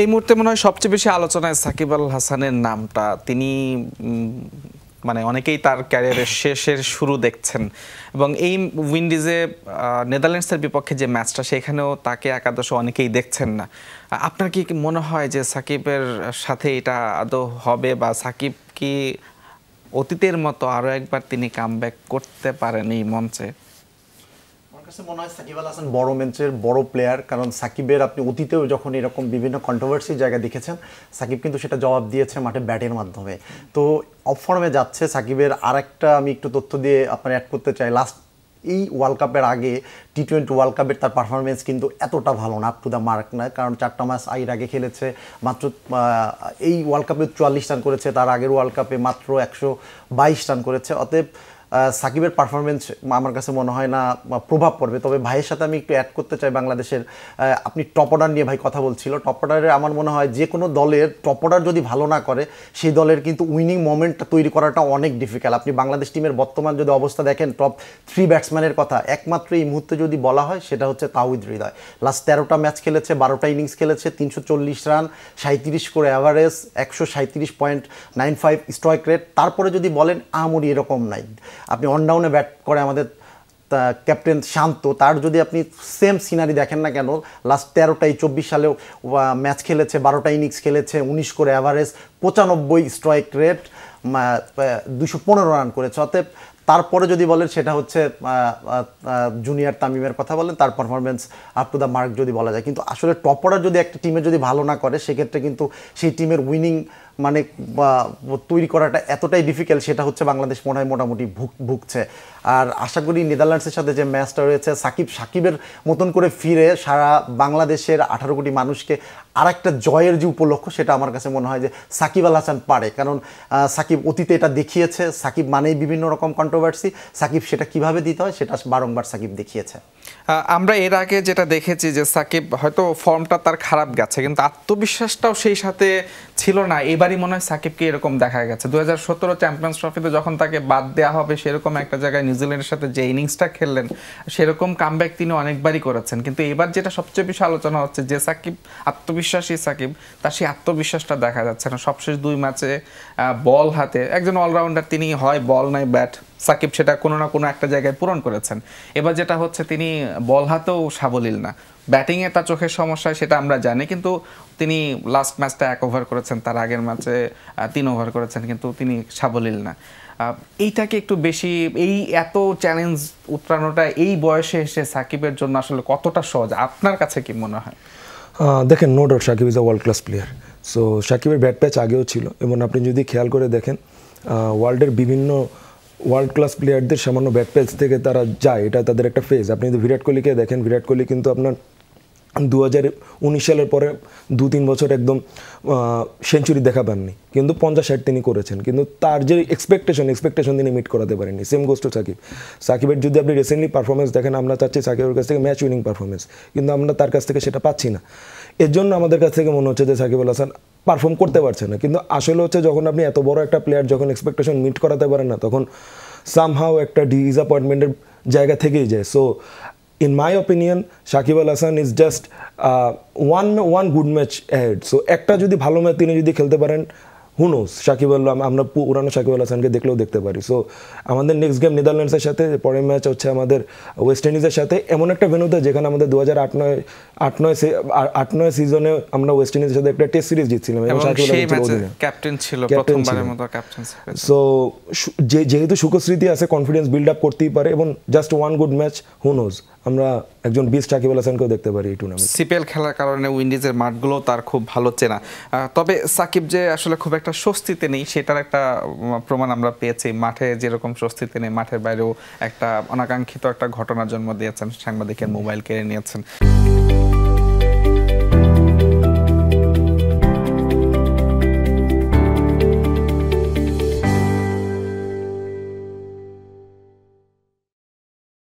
এই মুহূর্তে মনে হয় সবচেয়ে বেশি আলোচনায় সাকিব আল হাসানের নামটা তিনি মানে অনেকেই তার ক্যারিয়ারের শেষের শুরু দেখছেন এবং এই উইন্ডিজে নেদারল্যান্ডসের বিপক্ষে যে ম্যাচটা সেখানেও তাকে একাদশ অনেকেই দেখছেন না আপনার কি মনে হয় যে সাকিবের সাথে এটা আদৌ হবে বা সাকিব কি অতীতের মতো আরও একবার তিনি কামব্যাক করতে পারেন এই মঞ্চে কাছে মনে হয় সাকিব আল হাসান বড় ম্যাচের বড় প্লেয়ার কারণ সাকিবের আপনি অতীতেও যখন এরকম বিভিন্ন কন্ট্রোভার্সি জায়গা দেখেছেন সাকিব কিন্তু সেটা জবাব দিয়েছে মাঠে ব্যাটের মাধ্যমে তো অফ ফর্মে যাচ্ছে সাকিবের আর একটা আমি একটু তথ্য দিয়ে আপনার অ্যাড করতে চাই লাস্ট এই ওয়ার্ল্ড কাপের আগে টি টোয়েন্টি ওয়ার্ল্ড কাপের তার পারফরমেন্স কিন্তু এতটা ভালো না আপ টু দ্য মার্ক না কারণ চারটা ম্যাচ এর আগে খেলেছে মাত্র এই ওয়ার্ল্ড কাপে চুয়াল্লিশ রান করেছে তার আগের ওয়ার্ল্ড কাপে মাত্র একশো বাইশ রান করেছে অতএব সাকিবের পারফরমেন্স আমার কাছে মনে হয় না প্রভাব পড়বে তবে ভাইয়ের সাথে আমি একটু অ্যাড করতে চাই বাংলাদেশের আপনি টপ অর্ডার নিয়ে ভাই কথা বলছিল টপ অর্ডারে আমার মনে হয় যে কোনো দলের টপ অর্ডার যদি ভালো না করে সেই দলের কিন্তু উইনিং মোমেন্টটা তৈরি করাটা অনেক ডিফিকাল্ট আপনি বাংলাদেশ টিমের বর্তমান যদি অবস্থা দেখেন টপ থ্রি ব্যাটসম্যানের কথা একমাত্র এই মুহূর্তে যদি বলা হয় সেটা হচ্ছে তাওয়িদ হৃদয় লাস্ট তেরোটা ম্যাচ খেলেছে বারোটা ইনিংস খেলেছে তিনশো চল্লিশ রান সাঁত্রিশ করে অ্যাভারেজ একশো সাঁত্রিশ point nine five strike rate তারপরে যদি বলেন আমরি এরকম নাই আপনি অনডাউনে ব্যাট করে আমাদের ক্যাপ্টেন শান্ত তার যদি আপনি সেম সিনারি দেখেন না কেন লাস্ট তেরোটাই চব্বিশ সালেও ম্যাচ খেলেছে বারোটা ইনিংস খেলেছে উনিশ করে অ্যাভারেজ পঁচানব্বই স্ট্রাইক রেট দুশো পনেরো রান করেছে অতএব তারপরে যদি বলেন সেটা হচ্ছে জুনিয়র তামিমের কথা বলেন তার performance up to the mark যদি বলা যায় কিন্তু আসলে টপরা যদি একটা টিমে যদি ভালো না করে সেক্ষেত্রে কিন্তু সেই টিমের উইনিং মানে তৈরি করাটা এতটাই ডিফিকাল্ট সেটা হচ্ছে বাংলাদেশ মনে হয় মোটামুটি ভুগ ভুগছে আর আশা করি নেদারল্যান্ডসের সাথে যে ম্যাচটা রয়েছে সাকিব সাকিবের মতন করে ফিরে সারা বাংলাদেশের আঠারো কোটি মানুষকে আর একটা জয়ের যে উপলক্ষ সেটা আমার কাছে মনে হয় যে সাকিব আল হাসান পারে কারণ সাকিব অতীতে এটা দেখিয়েছে সাকিব মানেই বিভিন্ন রকম কন্ট্রো কন্ট্রোভার্সি সাকিব সেটা কিভাবে দিতে হয় সেটা বারংবার সাকিব দেখিয়েছে আমরা এর আগে যেটা দেখেছি যে সাকিব হয়তো ফর্মটা তার খারাপ গেছে কিন্তু আত্মবিশ্বাসটাও সেই সাথে ছিল না এবারই মনে হয় সাকিবকে এরকম দেখা গেছে দু হাজার সতেরো চ্যাম্পিয়ন্স ট্রফিতে যখন তাকে বাদ দেওয়া হবে সেরকম একটা জায়গায় নিউজিল্যান্ডের সাথে যে ইনিংসটা খেললেন সেরকম কামব্যাক তিনি অনেকবারই করেছেন কিন্তু এবার যেটা সবচেয়ে বেশি আলোচনা হচ্ছে যে সাকিব আত্মবিশ্বাসী সাকিব তার সেই আত্মবিশ্বাসটা দেখা যাচ্ছে না সবশেষ দুই ম্যাচে বল হাতে একজন অলরাউন্ডার তিনি হয় বল নাই ব্যাট সাকিব সেটা কোনো না কোনো একটা জায়গায় পূরণ করেছেন এবার যেটা হচ্ছে তিনি বল হাতেও সাবলীল না ব্যাটিংয়ে তার চোখের সমস্যা সেটা আমরা জানি কিন্তু তিনি লাস্ট ম্যাচটা এক ওভার করেছেন তার আগের ম্যাচে তিন ওভার করেছেন কিন্তু তিনি সাবলীল না এইটাকে একটু বেশি এই এত চ্যালেঞ্জ উত্তরানোটা এই বয়সে এসে সাকিবের জন্য আসলে কতটা সহজ আপনার কাছে কি মনে হয় দেখেন no doubt Shakib is a world class player so সাকিবের ব্যাট প্যাচ আগেও ছিল এবং আপনি যদি খেয়াল করে দেখেন ওয়ার্ল্ডের বিভিন্ন ওয়ার্ল্ড ক্লাস প্লেয়ারদের সামান্য ব্যাক পেজ থেকে তারা যায় এটা তাদের একটা ফেজ আপনি যদি বিরাট কোহলিকে দেখেন বিরাট কোহলি কিন্তু আপনার দু হাজার উনিশ সালের পরে দু তিন বছর একদম সেঞ্চুরি দেখা পাননি কিন্তু পঞ্চাশ ষাট তিনি করেছেন কিন্তু তার যে এক্সপেকটেশন এক্সপেকটেশন তিনি মিট করাতে পারেননি সেম গোস্ট সাকিব সাকিবের যদি আপনি রিসেন্টলি পারফরমেন্স দেখেন আমরা চাচ্ছি সাকিবের কাছ থেকে ম্যাচ উইনিং পারফরমেন্স কিন্তু আমরা তার কাছ থেকে সেটা পাচ্ছি না এর জন্য আমাদের কাছ থেকে মনে হচ্ছে যে সাকিব আল হাসান পারফর্ম করতে পারছে না কিন্তু আসলে হচ্ছে যখন আপনি এত বড় একটা প্লেয়ার যখন এক্সপেকটেশন মিট করাতে পারেন না তখন সামহাও একটা ডিসঅ্যাপয়েন্টমেন্টের জায়গা থেকেই যায় so in my opinion Shakib Al Hasan is just one one good match and so একটা যদি ভালো ম্যাচ তিনি যদি খেলতে পারেন হুনোস সাকিব আল আমরা পুরানো সাকিব আল হাসানকে দেখলেও দেখতে পারি সো আমাদের নেক্সট গেম নেদারল্যান্ডসের সাথে পরের ম্যাচ হচ্ছে আমাদের ওয়েস্ট ইন্ডিজের সাথে এমন একটা ভেনুতে যেখানে আমাদের দু হাজার আট নয় আট নয় আট নয় সিজনে আমরা ওয়েস্ট ইন্ডিজের সাথে একটা টেস্ট সিরিজ জিতছিলাম এবং সাকিব ক্যাপ্টেন ছিল প্রথমবারের মতো ক্যাপ্টেন সো যেহেতু সুখস্মৃতি আছে কনফিডেন্স বিল্ড আপ করতেই পারে এবং জাস্ট ওয়ান গুড ম্যাচ হুনোস আমরা একজন বিস টাকি আল হাসানকেও দেখতে পারি এই টুর্নামেন্ট সিপিএল খেলার কারণে উইন্ডিজের মাঠগুলো তার খুব ভালো চেনা তবে সাকিব যে আসলে খুব একটা স্বস্তিতে নেই সেটার একটা প্রমাণ আমরা পেয়েছি মাঠে যেরকম স্বস্তিতে নেই মাঠের বাইরেও একটা অনাকাঙ্ক্ষিত একটা ঘটনার জন্ম দিয়েছেন সাংবাদিকের মোবাইল কেড়ে নিয়েছেন